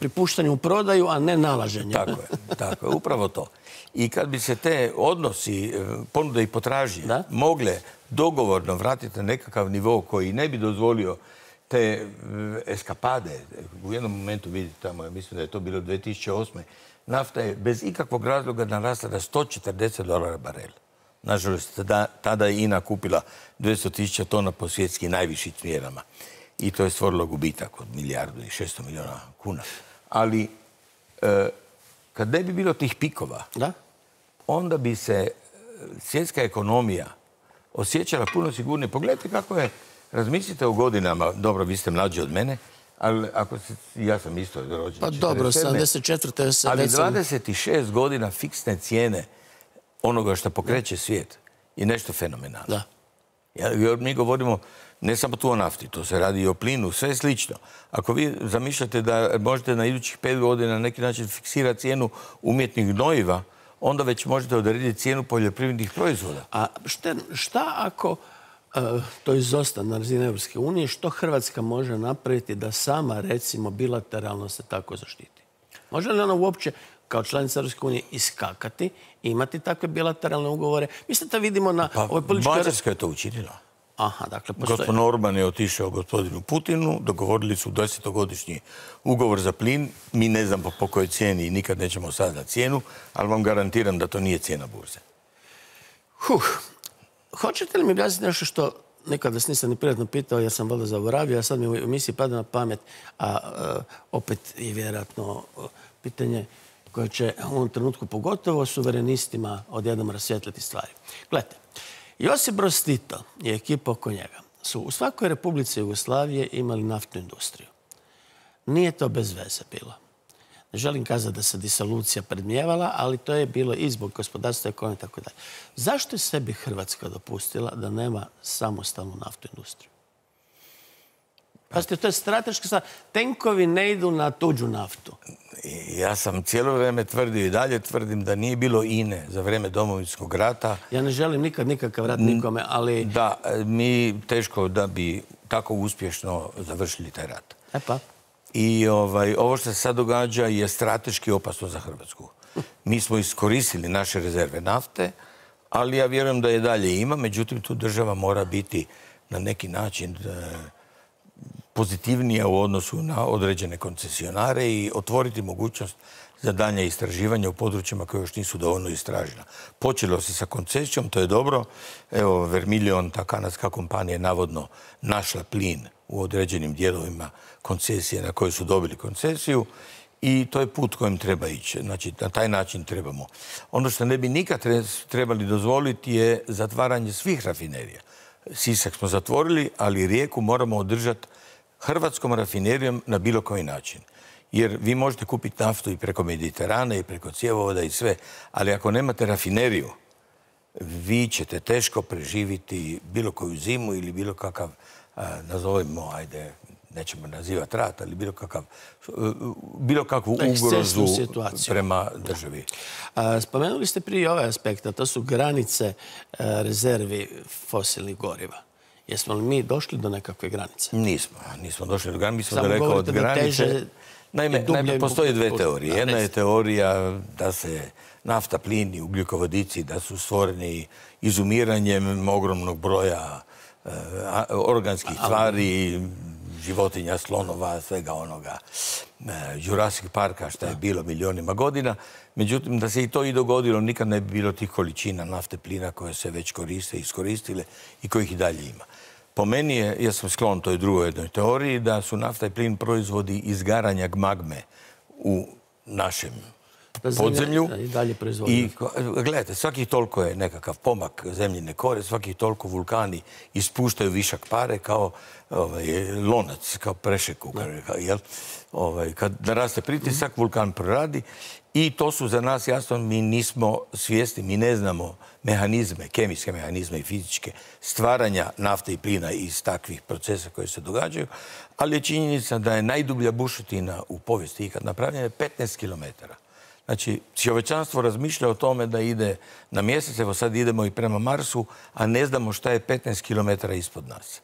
u prodaju, a ne nalaženje. Tako je, tako je, upravo to. I kad bi se te odnosi e, ponude i potražnje mogle dogovorno vratiti na nekakav nivo koji ne bi dozvolio te e, eskapade, u jednom momentu vidite tamo, mislim da je to bilo 2008 nafta je bez ikakvog razloga narasla na 140 dolara barel. Nažalost, tada je INA kupila 200.000 tona po svjetski najvišim cijenama. I to je stvorilo gubitak od milijardu i 600 milijuna kuna. Ali kada e, kad ne bi bilo tih pikova, onda bi se e, svjetska ekonomija osjećala puno sigurnije. Pogledajte kako je, razmislite o godinama, dobro, vi ste mlađi od mene, ali ako se, ja sam isto rođen. Pa dobro, 74. ali 26 godina fiksne cijene onoga što pokreće svijet je nešto fenomenalno. Da. Ja, jer mi govorimo ne samo tu o nafti, to se radi i o plinu, sve je slično. Ako vi zamišljate da možete na idućih pet godina na neki način fiksirati cijenu umjetnih gnojiva, onda već možete odrediti cijenu poljoprivrednih proizvoda. A šta ako E, to izosta na razini Europske unije, što Hrvatska može napraviti da sama, recimo, bilateralno se tako zaštiti? Može li ona uopće, kao članica Europske unije, iskakati i imati takve bilateralne ugovore? Mislim da vidimo na pa, ovoj političkoj... Mađarska je to učinila. Aha, dakle, postoji... Gospodin Orban je otišao gospodinu Putinu, dogovorili su desetogodišnji ugovor za plin. Mi ne znam po, kojoj cijeni i nikad nećemo na cijenu, ali vam garantiram da to nije cijena burze. Huh, hoćete li mi objasniti nešto što nekada vas nisam ni prijatno pitao jer sam vrlo zaboravio, a sad mi u emisiji pada na pamet, a e, opet je vjerojatno e, pitanje koje će u ovom trenutku pogotovo suverenistima odjednom rasvjetljati stvari. Gledajte, Josip Broz Tito i ekipa oko njega su u svakoj republici Jugoslavije imali naftnu industriju. Nije to bez veze bilo želim kazati da se disolucija predmijevala, ali to je bilo i zbog gospodarstva i tako dalje. Zašto je sebi Hrvatska dopustila da nema samostalnu naftu industriju? Pazite, to je strateški stvar. Tenkovi ne idu na tuđu naftu. Ja sam cijelo vrijeme tvrdio i dalje tvrdim da nije bilo INE za vrijeme domovinskog rata. Ja ne želim nikad nikakav rat nikome, ali... Da, mi teško da bi tako uspješno završili taj rat. E pa. I ovaj, ovo što se sad događa je strateški opasno za Hrvatsku. Mi smo iskoristili naše rezerve nafte, ali ja vjerujem da je dalje ima, međutim tu država mora biti na neki način e, pozitivnija u odnosu na određene koncesionare i otvoriti mogućnost za dalje istraživanje u područjima koje još nisu dovoljno istražena. Počelo se sa koncesijom, to je dobro. Evo, Vermilion, ta kanadska kompanija, navodno našla plin u određenim dijelovima koncesije na koje su dobili koncesiju i to je put kojim treba ići. Znači, na taj način trebamo. Ono što ne bi nikad trebali dozvoliti je zatvaranje svih rafinerija. Sisak smo zatvorili, ali rijeku moramo održati hrvatskom rafinerijom na bilo koji način jer vi možete kupiti naftu i preko Mediterana i preko cijevovoda i sve, ali ako nemate rafineriju, vi ćete teško preživiti bilo koju zimu ili bilo kakav, nazovimo, ajde, nećemo nazivati rat, ali bilo, kakav, e, bilo kakvu ugrozu prema državi. spomenuli ste prije ovaj aspekt, a to su granice e, rezervi fosilnih goriva. Jesmo li mi došli do nekakve granice? Nismo, nismo došli do granice, Naime, postoje dve teorije. Jedna je teorija da se nafta, plin i ugljikovodici da su stvoreni izumiranjem ogromnog broja eh, organskih tvari, životinja, slonova, svega onoga eh, Jurassic parka što je bilo milionima godina. Međutim, da se i to i dogodilo, nikad ne bi bilo tih količina nafte plina koje se već koriste i iskoristile i kojih i dalje ima. Po meni je, ja sam sklon toj drugoj jednoj teoriji, da su nafta i plin proizvodi izgaranja magme u našem podzemlju. I, dalje gledajte, svaki toliko je nekakav pomak zemljine kore, svakih toliko vulkani ispuštaju višak pare kao ovaj, lonac, kao prešeku. Jel? Ovaj, kad naraste pritisak, mhm. vulkan proradi i to su za nas jasno, mi nismo svjesni, mi ne znamo mehanizme, kemijske mehanizme i fizičke stvaranja nafte i plina iz takvih procesa koji se događaju, ali je činjenica da je najdublja bušotina u povijesti ikad napravljena 15 kilometara. Znači, čovečanstvo razmišlja o tome da ide na mjesec, evo sad idemo i prema Marsu, a ne znamo šta je 15 km ispod nas.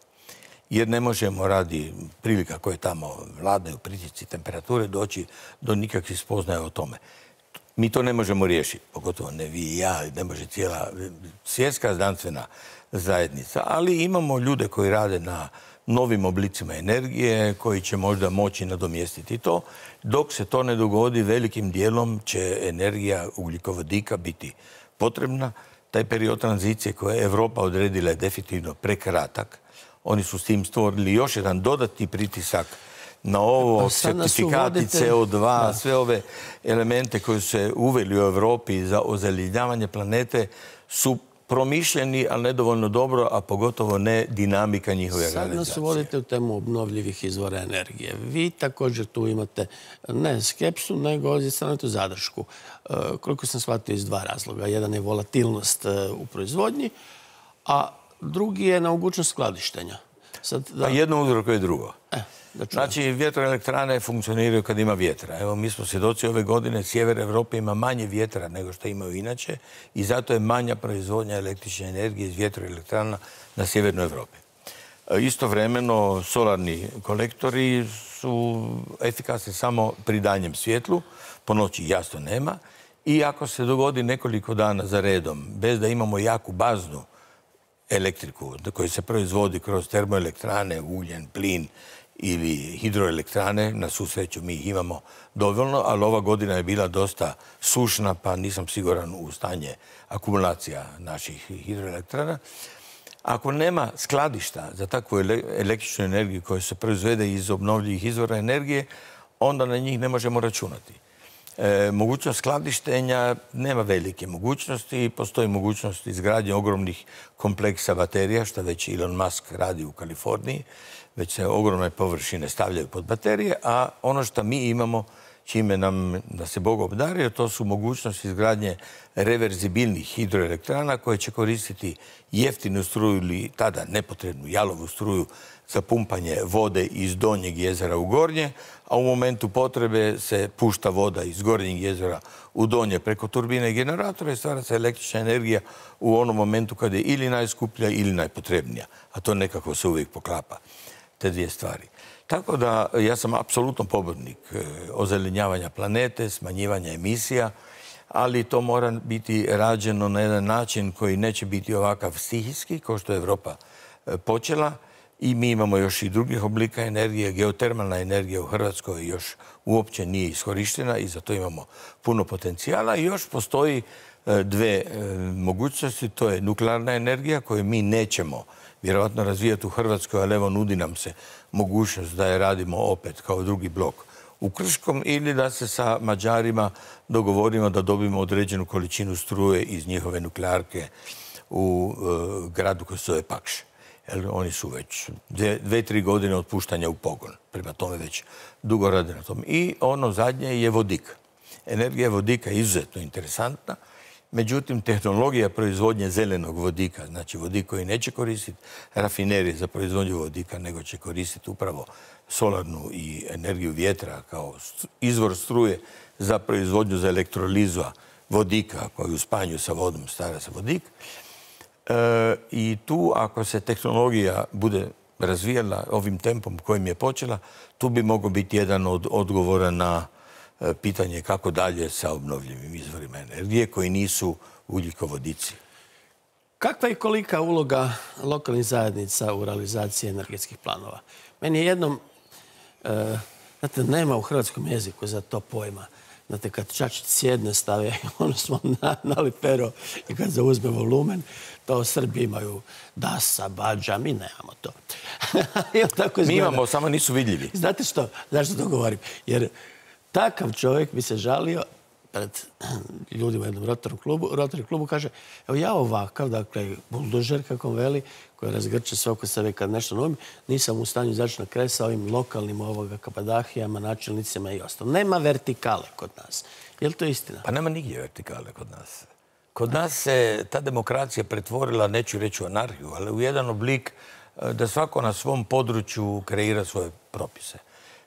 Jer ne možemo radi prilika koje tamo vladaju, pritisci, temperature, doći do nikakvih spoznaja o tome. Mi to ne možemo riješiti, pogotovo ne vi i ja, ne može cijela svjetska znanstvena zajednica, ali imamo ljude koji rade na novim oblicima energije koji će možda moći nadomjestiti to. Dok se to ne dogodi, velikim dijelom će energija ugljikovodika biti potrebna. Taj period tranzicije koje je Europa odredila je definitivno prekratak. Oni su s tim stvorili još jedan dodatni pritisak na ovo certifikati pa CO2, sve ove elemente koji su se uveli u Europi za ozeljenjavanje planete su promišljeni, ali nedovoljno dobro, a pogotovo ne dinamika njihove realizacije. Sad nas vodite u temu obnovljivih izvora energije. Vi također tu imate ne skepsu, nego tu zadršku. E, koliko sam shvatio iz dva razloga. Jedan je volatilnost e, u proizvodnji, a drugi je na skladištenja. Sad, da... Pa a drugo. E. Znači, vjetroelektrane funkcioniraju kad ima vjetra. Evo, mi smo svjedoci ove godine, sjever Evrope ima manje vjetra nego što imaju inače i zato je manja proizvodnja električne energije iz vjetroelektrana na sjevernoj Europi. E, istovremeno, solarni kolektori su efikasni samo pri danjem svjetlu, po noći jasno nema, i ako se dogodi nekoliko dana za redom, bez da imamo jaku baznu elektriku koju se proizvodi kroz termoelektrane, uljen, plin ili hidroelektrane, na susreću mi ih imamo dovoljno, ali ova godina je bila dosta sušna, pa nisam siguran u stanje akumulacija naših hidroelektrana. Ako nema skladišta za takvu električnu energiju koja se proizvede iz obnovljivih izvora energije, onda na njih ne možemo računati. E, mogućnost skladištenja nema velike mogućnosti. Postoji mogućnost izgradnje ogromnih kompleksa baterija, što već Elon Musk radi u Kaliforniji već se ogromne površine stavljaju pod baterije, a ono što mi imamo čime nam da se Bog obdario, to su mogućnosti izgradnje reverzibilnih hidroelektrana koje će koristiti jeftinu struju ili tada nepotrebnu jalovu struju za pumpanje vode iz donjeg jezera u gornje, a u momentu potrebe se pušta voda iz gornjeg jezera u donje preko turbine i generatora i stvara se električna energija u onom momentu kada je ili najskuplja ili najpotrebnija, a to nekako se uvijek poklapa te dvije stvari. Tako da ja sam apsolutno pobodnik e, ozelenjavanja planete, smanjivanja emisija, ali to mora biti rađeno na jedan način koji neće biti ovakav stihijski, kao što je Europa e, počela. I mi imamo još i drugih oblika energije. Geotermalna energija u Hrvatskoj još uopće nije iskorištena i za to imamo puno potencijala. I još postoji e, dve mogućnosti, to je nuklearna energija koju mi nećemo vjerojatno razvijati u Hrvatskoj, ali evo nudi nam se mogućnost da je radimo opet kao drugi blok u Krškom ili da se sa Mađarima dogovorimo da dobimo određenu količinu struje iz njihove nuklearke u e, gradu koji se Pakše. Jer oni su već dve, tri godine otpuštanja u pogon. Prema tome već dugo rade na tom. I ono zadnje je vodik. Energija vodika je izuzetno interesantna Međutim, tehnologija proizvodnje zelenog vodika, znači vodik koji neće koristiti rafinerije za proizvodnju vodika, nego će koristiti upravo solarnu i energiju vjetra kao izvor struje za proizvodnju za elektrolizu vodika koji u spanju sa vodom stara se vodik. E, I tu ako se tehnologija bude razvijala ovim tempom kojim je počela, tu bi mogao biti jedan od odgovora na E, pitanje kako dalje sa obnovljivim izvorima energije koji nisu ugljikovodici. Kakva je kolika uloga lokalnih zajednica u realizaciji energetskih planova? Meni je jednom, e, znate, nema u hrvatskom jeziku za to pojma. Znate, kad čačić sjedne stave, ono smo na, i kad zauzme volumen, to Srbi imaju dasa, bađa, mi nemamo to. mi imamo, samo nisu vidljivi. Znate što, zašto to govorim? Jer Takav čovjek bi se žalio pred ljudima u jednom Rotary klubu, klubu kaže, evo ja ovakav, dakle, buldožer, kako veli, koji razgrče sve oko sebe kad nešto novim, nisam u stanju izaći na kraj sa ovim lokalnim ovoga kapadahijama, načelnicima i ostalo. Nema vertikale kod nas. Je li to istina? Pa nema nigdje vertikale kod nas. Kod nas se ta demokracija pretvorila, neću reći u anarhiju, ali u jedan oblik eh, da svako na svom području kreira svoje propise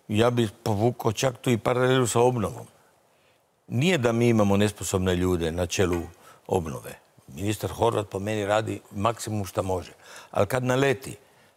ja bih povukao čak tu i paralelu sa obnovom. Nije da mi imamo nesposobne ljude na čelu obnove. Ministar Horvat po meni radi maksimum što može. Ali kad naleti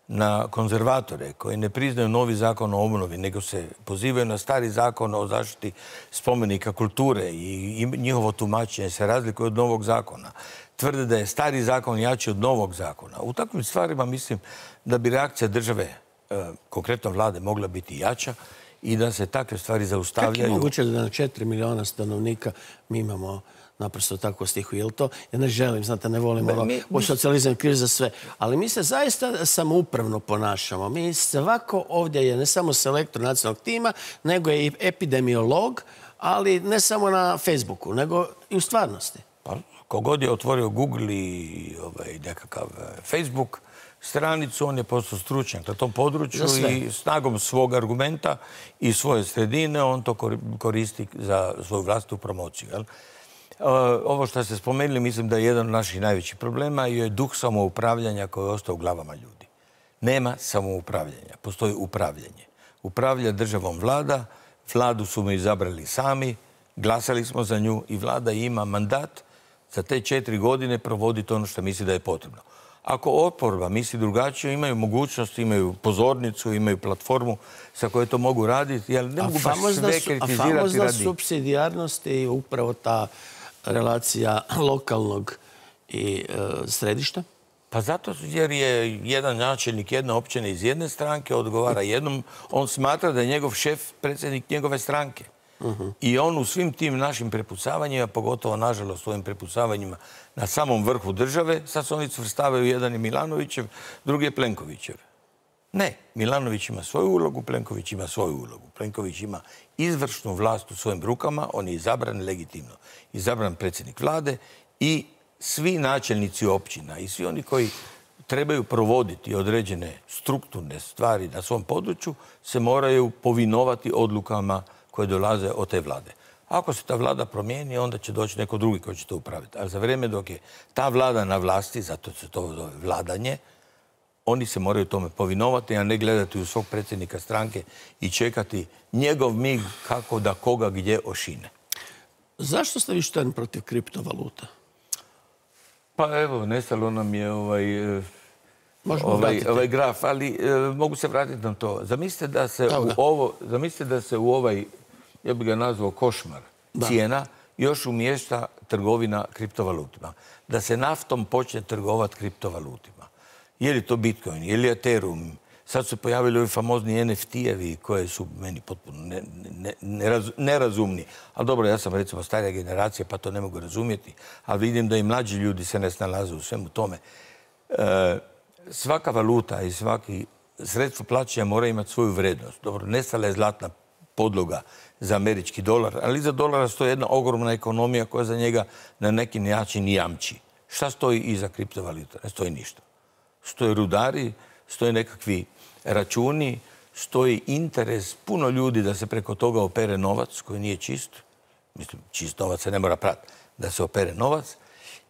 na konzervatore koji ne priznaju novi zakon o obnovi, nego se pozivaju na stari zakon o zaštiti spomenika kulture i njihovo tumačenje se razlikuje od novog zakona. Tvrde da je stari zakon jači od novog zakona. U takvim stvarima mislim da bi reakcija države E, konkretno vlade mogla biti jača i da se takve stvari zaustavljaju. Kako je moguće da na četiri miliona stanovnika mi imamo naprosto tako stihu. Jel to? Ja ne želim, znate, ne volim ono, mi... socijalizam kriv za sve. Ali mi se zaista samoupravno ponašamo. Mi svako ovdje je ne samo selektor nacionalnog tima, nego je i epidemiolog, ali ne samo na Facebooku, nego i u stvarnosti. Pa, kogod je otvorio Google i ovaj, nekakav e, Facebook, stranicu, on je postao stručnjak na tom području i snagom svog argumenta i svoje sredine on to koristi za svoju vlastitu promociju. Eh, ovo što ste spomenuli, mislim da je jedan od naših najvećih problema je duh samoupravljanja koji je ostao u glavama ljudi. Nema samoupravljanja, postoji upravljanje. Upravlja državom vlada, vladu su mi izabrali sami, glasali smo za nju i vlada ima mandat za te četiri godine provoditi ono što misli da je potrebno. Ako oporba misli drugačije, imaju mogućnost, imaju pozornicu, imaju platformu sa kojoj to mogu raditi, jel ne mogu baš kritizirati. famozna subsidijarnost je upravo ta eh, relacija lokalnog i eh, središta? Pa zato jer je jedan načelnik jedne općine iz jedne stranke, odgovara jednom, on smatra da je njegov šef predsjednik njegove stranke. I on u svim tim našim prepucavanjima, pogotovo nažalost svojim ovim prepucavanjima na samom vrhu države, sad se oni svrstavaju jedan je Milanovićev, drugi je Plenkovićev. Ne, Milanović ima svoju ulogu, Plenković ima svoju ulogu. Plenković ima izvršnu vlast u svojim rukama, on je izabran legitimno. Izabran predsjednik vlade i svi načelnici općina i svi oni koji trebaju provoditi određene strukturne stvari na svom području se moraju povinovati odlukama koje dolaze od te vlade. Ako se ta vlada promijeni, onda će doći neko drugi koji će to upraviti. Ali za vrijeme dok je ta vlada na vlasti, zato se to zove vladanje, oni se moraju tome povinovati, a ne gledati u svog predsjednika stranke i čekati njegov mig kako da koga gdje ošine. Zašto ste vi protiv kriptovaluta? Pa evo, nestalo nam je ovaj, eh, ovaj, ovaj graf, ali eh, mogu se vratiti na to. Zamislite da se, u, Ovo, zamislite da se u ovaj ja bih ga nazvao košmar, cijena, još umješta trgovina kriptovalutima. Da se naftom počne trgovati kriptovalutima. Je li to Bitcoin, je li Ethereum, sad su pojavili ovi famozni NFT-evi koje su meni potpuno nerazumni. Ali dobro, ja sam recimo starija generacija pa to ne mogu razumjeti, ali vidim da i mlađi ljudi se ne snalaze u svemu tome. E, svaka valuta i svaki sredstvo plaćanja mora imati svoju vrednost. Dobro, nestala je zlatna podloga za američki dolar, ali iza dolara stoji jedna ogromna ekonomija koja za njega na neki način jamči. Šta stoji iza kriptovaluta? Ne stoji ništa. Stoji rudari, stoji nekakvi računi, stoji interes puno ljudi da se preko toga opere novac koji nije čist. Mislim, čist novac se ne mora prati. Da se opere novac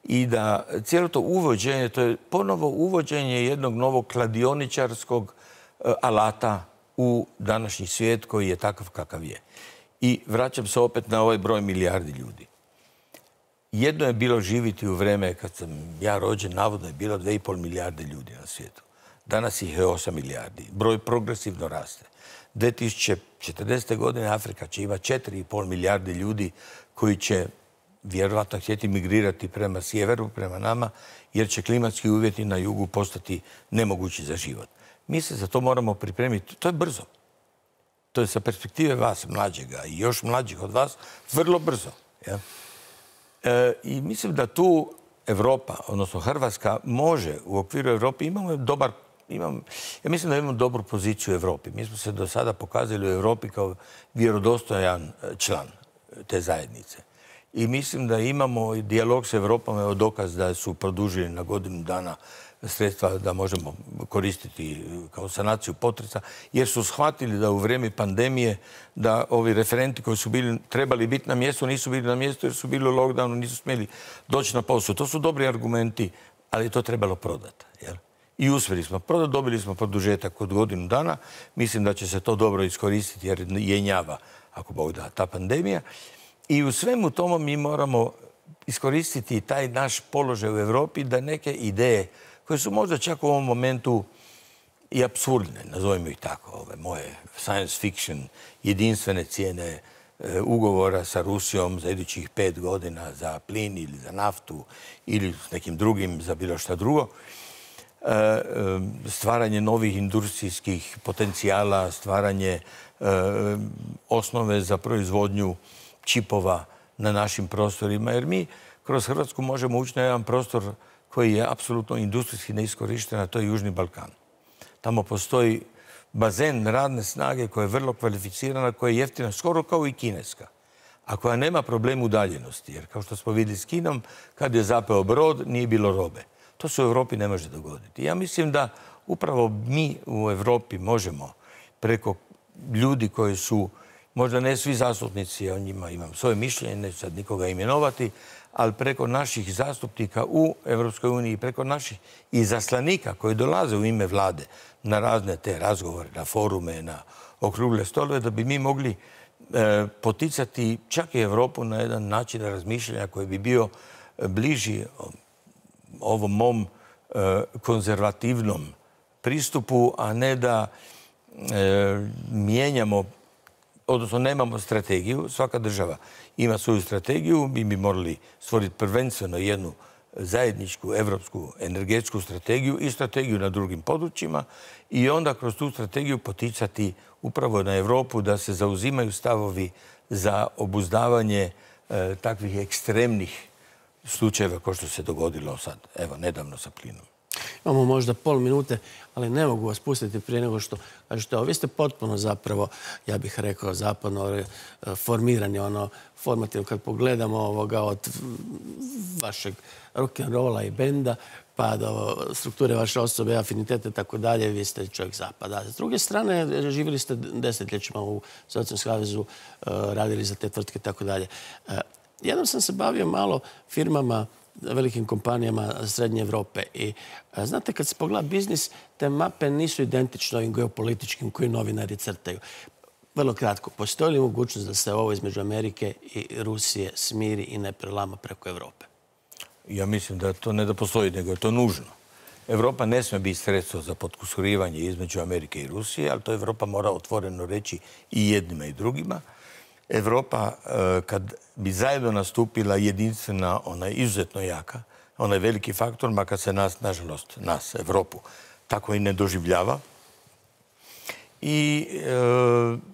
i da cijelo to uvođenje, to je ponovo uvođenje jednog novog kladioničarskog e, alata u današnji svijet koji je takav kakav je. I vraćam se opet na ovaj broj milijardi ljudi. Jedno je bilo živiti u vreme kad sam ja rođen, navodno je bilo 2,5 milijarde ljudi na svijetu. Danas ih je 8 milijardi. Broj progresivno raste. 2040. godine Afrika će imati 4,5 milijarde ljudi koji će vjerojatno htjeti migrirati prema sjeveru, prema nama, jer će klimatski uvjeti na jugu postati nemogući za život. Mi se za to moramo pripremiti. To je brzo. To je sa perspektive vas, mlađega i još mlađih od vas, vrlo brzo. E, I mislim da tu Europa, odnosno Hrvatska, može u okviru Europe, imamo dobar ja mislim da imamo dobru poziciju u Europi. Mi smo se do sada pokazali u Europi kao vjerodostojan e, član e, te zajednice. I mislim da imamo dijalog s Europom, evo dokaz da su produžili na godinu dana sredstva da možemo koristiti kao sanaciju potresa, jer su shvatili da u vrijeme pandemije da ovi referenti koji su bili, trebali biti na mjestu, nisu bili na mjestu jer su bili u lockdownu, nisu smjeli doći na posao. To su dobri argumenti, ali to trebalo prodati. Jel? I uspjeli smo prodati, dobili smo produžetak od godinu dana. Mislim da će se to dobro iskoristiti jer je njava, ako Bog da, ta pandemija. I u svemu tomu mi moramo iskoristiti taj naš položaj u Europi da neke ideje koje su možda čak u ovom momentu i absurdne, nazovimo ih tako, ove moje science fiction, jedinstvene cijene e, ugovora sa Rusijom za idućih pet godina za plin ili za naftu ili s nekim drugim za bilo šta drugo. E, e, stvaranje novih industrijskih potencijala, stvaranje osnove za proizvodnju čipova na našim prostorima, jer mi kroz Hrvatsku možemo ući na jedan prostor koji je apsolutno industrijski neiskorišten, a to je Južni Balkan. Tamo postoji bazen radne snage koja je vrlo kvalificirana, koja je jeftina, skoro kao i kineska, a koja nema problem udaljenosti. Jer kao što smo vidjeli s Kinom, kad je zapeo brod, nije bilo robe. To se u Europi ne može dogoditi. Ja mislim da upravo mi u Europi možemo preko ljudi koji su, možda ne svi zastupnici, o njima imam svoje mišljenje, neću sad nikoga imenovati, ali preko naših zastupnika u Europskoj uniji, preko naših izaslanika koji dolaze u ime vlade na razne te razgovore, na forume, na okrugle stolove, da bi mi mogli e, poticati čak i Europu na jedan način razmišljanja koji bi bio bliži ovom mom e, konzervativnom pristupu, a ne da e, mijenjamo, odnosno nemamo strategiju, svaka država ima svoju strategiju, mi bi morali stvoriti prvenstveno jednu zajedničku evropsku energetsku strategiju i strategiju na drugim područjima i onda kroz tu strategiju poticati upravo na Europu da se zauzimaju stavovi za obuzdavanje e, takvih ekstremnih slučajeva kao što se dogodilo sad, evo, nedavno sa plinom. Imamo možda pol minute, ali ne mogu vas pustiti prije nego što kažete. Vi ste potpuno zapravo, ja bih rekao, zapadno e, formirani, ono, formativno kad pogledamo ovoga od vašeg rock'n'rolla i benda, pa do strukture vaše osobe, afinitete, tako dalje, vi ste čovjek zapada. S druge strane, živjeli ste desetljećima u Socijalnom savezu, e, radili za te tvrtke, tako dalje. E, jednom sam se bavio malo firmama velikim kompanijama Srednje Europe. I e, znate, kad se pogleda biznis, te mape nisu identične ovim geopolitičkim koji novinari crtaju. Vrlo kratko, postoji li mogućnost da se ovo između Amerike i Rusije smiri i ne prelama preko Europe? Ja mislim da to ne da postoji, nego je to nužno. Europa ne smije biti sredstvo za potkusurivanje između Amerike i Rusije, ali to Europa mora otvoreno reći i jednima i drugima Europa eh, kad bi zajedno nastupila jedinstvena, ona je izuzetno jaka, ona je veliki faktor, makar se nas, nažalost, nas, Europu, tako i ne doživljava. I eh,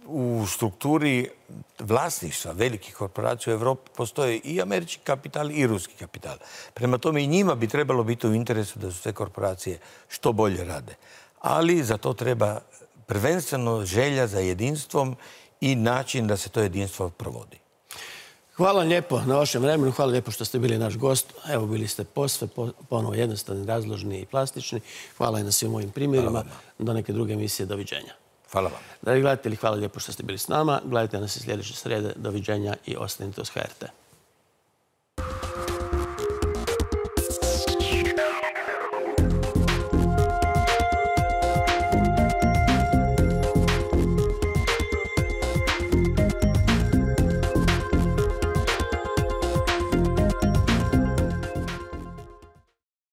u strukturi vlasništva velikih korporacija u Evropi postoje i američki kapital i ruski kapital. Prema tome i njima bi trebalo biti u interesu da su sve korporacije što bolje rade. Ali za to treba prvenstveno želja za jedinstvom i način da se to jedinstvo provodi. Hvala lijepo na vašem vremenu, hvala lijepo što ste bili naš gost. Evo bili ste posve ponovo jednostavni, razložni i plastični. Hvala i na svim mojim primjerima. Do neke druge emisije, doviđenja. Hvala vam. Dragi gledatelji, hvala lijepo što ste bili s nama. Gledajte nas i sljedeće srede. Doviđenja i ostanite uz HRT.